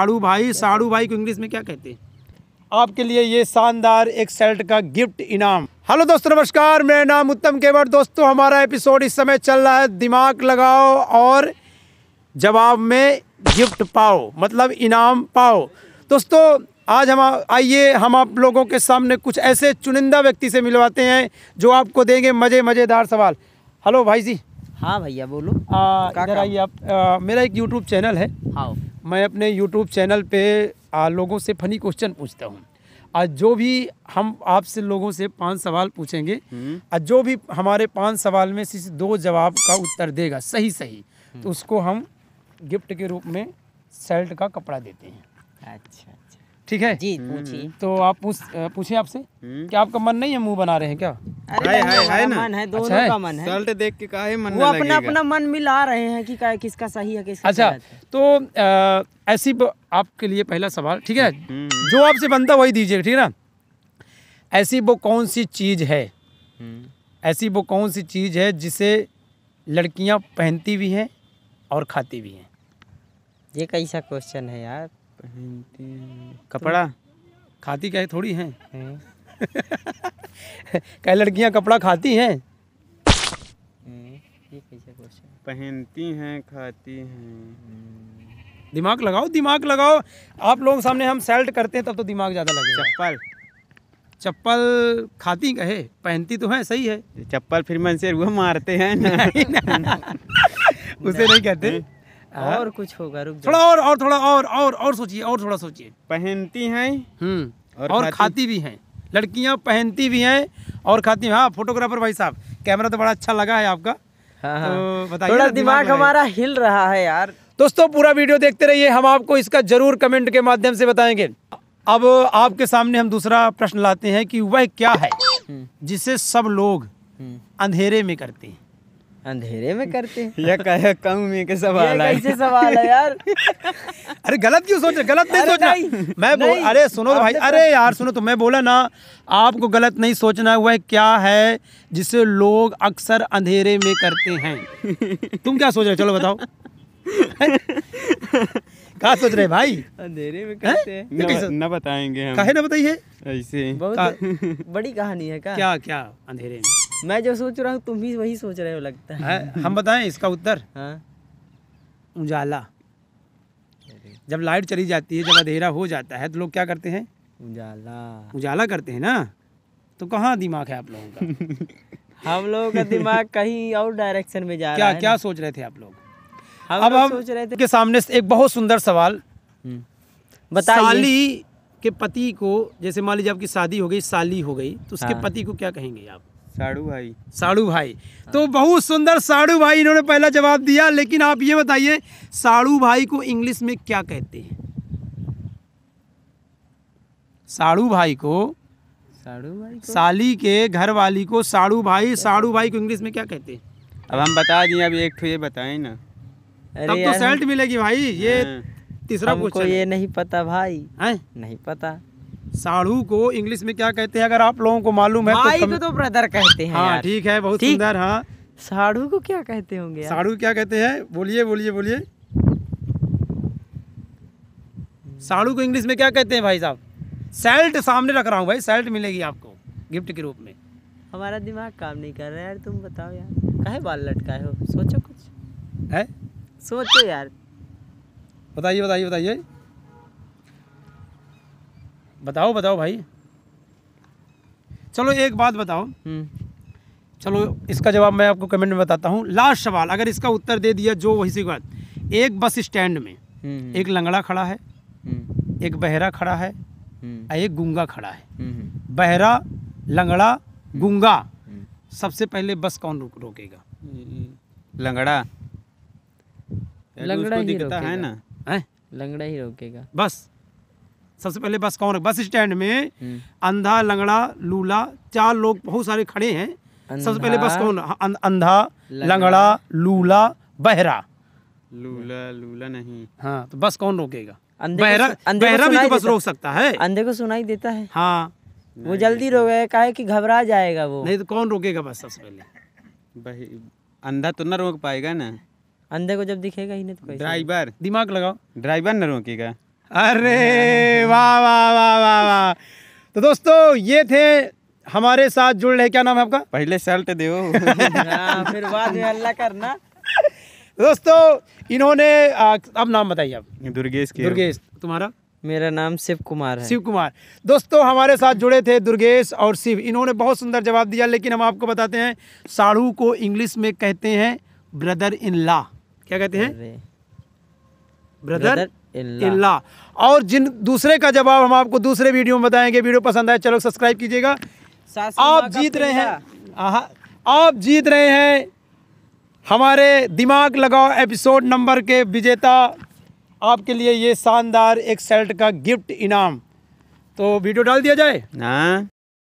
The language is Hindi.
साड़ू भाई साड़ू भाई को इंग्लिश में क्या कहते हैं आपके लिए ये शानदार एक शर्ट का गिफ्ट इनाम हेलो दोस्तों नमस्कार मेरा नाम उत्तम केवर दोस्तों हमारा एपिसोड इस समय चल रहा है दिमाग लगाओ और जवाब में गिफ्ट पाओ मतलब इनाम पाओ दोस्तों आज हम आइए हम आप लोगों के सामने कुछ ऐसे चुनिंदा व्यक्ति से मिलवाते हैं जो आपको देंगे मज़े मज़ेदार सवाल हेलो भाई जी हाँ भैया बोलो इधर आइए आप आ, मेरा एक यूट्यूब चैनल है हाँ मैं अपने यूट्यूब चैनल पे आ, लोगों से फनी क्वेश्चन पूछता हूँ आज जो भी हम आपसे लोगों से पांच सवाल पूछेंगे हम्म। आज जो भी हमारे पांच सवाल में सिर्फ दो जवाब का उत्तर देगा सही सही हम्म। तो उसको हम गिफ्ट के रूप में शर्ट का कपड़ा देते हैं अच्छा अच्छा ठीक है जी हम्म। पूछिए तो आप पूछ पूछे आपसे हम्म। कि आपका मन नहीं है मुंह बना रहे हैं क्या अरे है, है, है मन है अच्छा दोनों अच्छा का मन है शर्ट देख के काहे मन वो अपना अपना मन मिला रहे हैं कि का, किसका सही है किसका अच्छा तो ऐसी आपके लिए पहला सवाल ठीक है हम्म। जो आपसे बनता वही दीजिए ठीक है ना ऐसी वो कौन सी चीज है ऐसी वो कौन सी चीज है जिसे लड़कियां पहनती भी हैं और खाती भी हैं ये कैसा क्वेश्चन है यार पहनते कपड़ा खाती क्या है थोड़ी हैं क्या लड़कियां कपड़ा खाती हैं पहनती हैं खाती हैं हम्म। दिमाग लगाओ दिमाग लगाओ आप लोगों सामने हम सेल्ट करते हैं तब तो दिमाग ज़्यादा लगे चप्पल चप्पल खाती कहे पहनती तो है सही है चप्पल फिर मन से वो मारते हैं उसे नहीं कहते हाँ। और कुछ होगा रुक थोड़ा और और थोड़ा और और और सोचिए और थोड़ा सोचिए पहनती हैं हम्म और, और खाती भी हैं लड़कियां पहनती भी हैं और खाती हैं हाँ फोटोग्राफर भाई साहब कैमरा तो बड़ा अच्छा लगा है आपका हाँ, हाँ। तो थोड़ा दिमाग हमारा हिल रहा है यार दोस्तों पूरा वीडियो देखते रहिए हम आपको इसका जरूर कमेंट के माध्यम से बताएंगे अब आपके सामने हम दूसरा प्रश्न लाते हैं कि वह क्या है हम्म। जिसे सब लोग हम्म। अंधेरे में करते हैं अंधेरे में करते ये कहे कम में के सवाल है कैसे सवाल है यार अरे गलत क्यों सोच रहे गलत नहीं सोचना नहीं, मैं बोल अरे सुनो भाई अरे यार सुनो तो मैं बोला ना आपको गलत नहीं सोचना वह क्या है जिसे लोग अक्सर अंधेरे में करते हैं तुम क्या सोच रहे चलो बताओ क्या सोच रहे भाई अंधेरे में करते हैं ना, ना बताएंगे हम कहे ना बताइए ऐसे बहुत बड़ी कहानी है क्या क्या अंधेरे में मैं जो सोच रहा हूँ तुम भी वही सोच रहे हो लगता है हम बताएं इसका उत्तर हाँ उजाला जब लाइट चली जाती है जब अंधेरा हो जाता है तो लोग क्या करते हैं उजाला उजाला करते हैं ना तो कहाँ दिमाग है आप लोगों का हम लोगों का दिमाग कहीं और डायरेक्शन में जा क्या, रहा है क्या सोच रहे थे आप लोग हम अब हम सोच रहे थे के सामने एक बहुत सुंदर सवाल हम्म। बताइए साली के पति को जैसे मान लीजिए आपकी शादी हो गई साली हो गई तो उसके हाँ। पति को क्या कहेंगे आप साड़ू भाई साड़ू भाई हाँ। तो बहुत सुंदर साड़ू भाई इन्होंने पहला जवाब दिया लेकिन आप ये बताइए साड़ू भाई को इंग्लिश में क्या कहते हैं साड़ू भाई को साड़ू भाई को? साली के घर वाली को साड़ू भाई साड़ू भाई को इंग्लिश में क्या कहते हैं अब हम बता दिए अब एक ये बताए ना तब तो सेल्ट मिलेगी भाई ये हाँ। तीसरा हमको ये नहीं पता भाई है? नहीं पता साढ़ू को इंग्लिश में क्या कहते हैं अगर आप लोगों को मालूम है भाई तो, कम... तो ब्रदर कहते हैं हाँ ठीक है बहुत सुंदर हाँ साढ़ू को क्या कहते होंगे साढ़ू क्या कहते हैं बोलिए बोलिए बोलिए साढ़ू को इंग्लिश में क्या कहते हैं भाई साहब सेल्ट सामने रख रहा हूँ भाई सेल्ट मिलेगी आपको गिफ्ट के रूप में हमारा दिमाग काम नहीं कर रहा यार तुम बताओ यार कहे बाल लटकाए हो सोचो कुछ है सोचो यार बताइए बताइए बताइए बताओ बताओ भाई चलो एक बात बताओ हम्म। चलो इसका जवाब मैं आपको कमेंट में बताता हूँ लास्ट सवाल अगर इसका उत्तर दे दिया जो वही सी बात एक बस स्टैंड में हम्म। एक लंगड़ा खड़ा है हम्म। एक बहरा खड़ा है एक गुंगा खड़ा है बहरा लंगड़ा गुंगा सबसे पहले बस कौन रोक रोकेगा लंगड़ा लंगड़ा ही रोकेगा है ना लंगड़ा ही रोकेगा बस सबसे पहले बस कौन बस स्टैंड में हम्म। अंधा लंगड़ा लूला चार लोग बहुत सारे खड़े हैं सबसे पहले बस कौन हाँ, अं-, अंधा लंगड़ा लूला बहरा लूला लूला नहीं हाँ तो बस कौन रोकेगा अंधे बहरा भी तो बस रोक सकता है अंधे को सुनाई देता है हाँ वो जल्दी रोकेगा है कि घबरा जाएगा वो नहीं तो कौन रोकेगा बस सबसे पहले अंधा तो ना रोक पाएगा ना अंधे को जब दिखेगा ही नहीं तो ड्राइवर दिमाग लगाओ ड्राइवर ना रोकेगा अरे वाह वाह वाह वाह वाह तो दोस्तों ये थे हमारे साथ जुड़ रहे क्या नाम है आपका पहले सल्ट दे हाँ, फिर बाद में अल्लाह करना दोस्तों इन्होंने अब नाम बताइए आप दुर्गेश के दुर्गेश तुम्हारा मेरा नाम शिव कुमार है शिव कुमार दोस्तों हमारे साथ जुड़े थे दुर्गेश और शिव इन्होंने बहुत सुंदर जवाब दिया लेकिन हम आपको बताते हैं साढ़ू को इंग्लिश में कहते हैं ब्रदर इन ला क्या कहते हैं ब्रदर इल्ला और जिन दूसरे का जवाब हम आपको दूसरे वीडियो में बताएंगे वीडियो पसंद आए चलो सब्सक्राइब कीजिएगा आप जीत रहे हैं आप जीत रहे हैं हमारे दिमाग लगाओ एपिसोड नंबर के विजेता आपके लिए ये शानदार एक सेल्ट का गिफ्ट इनाम तो वीडियो डाल दिया जाए हाँ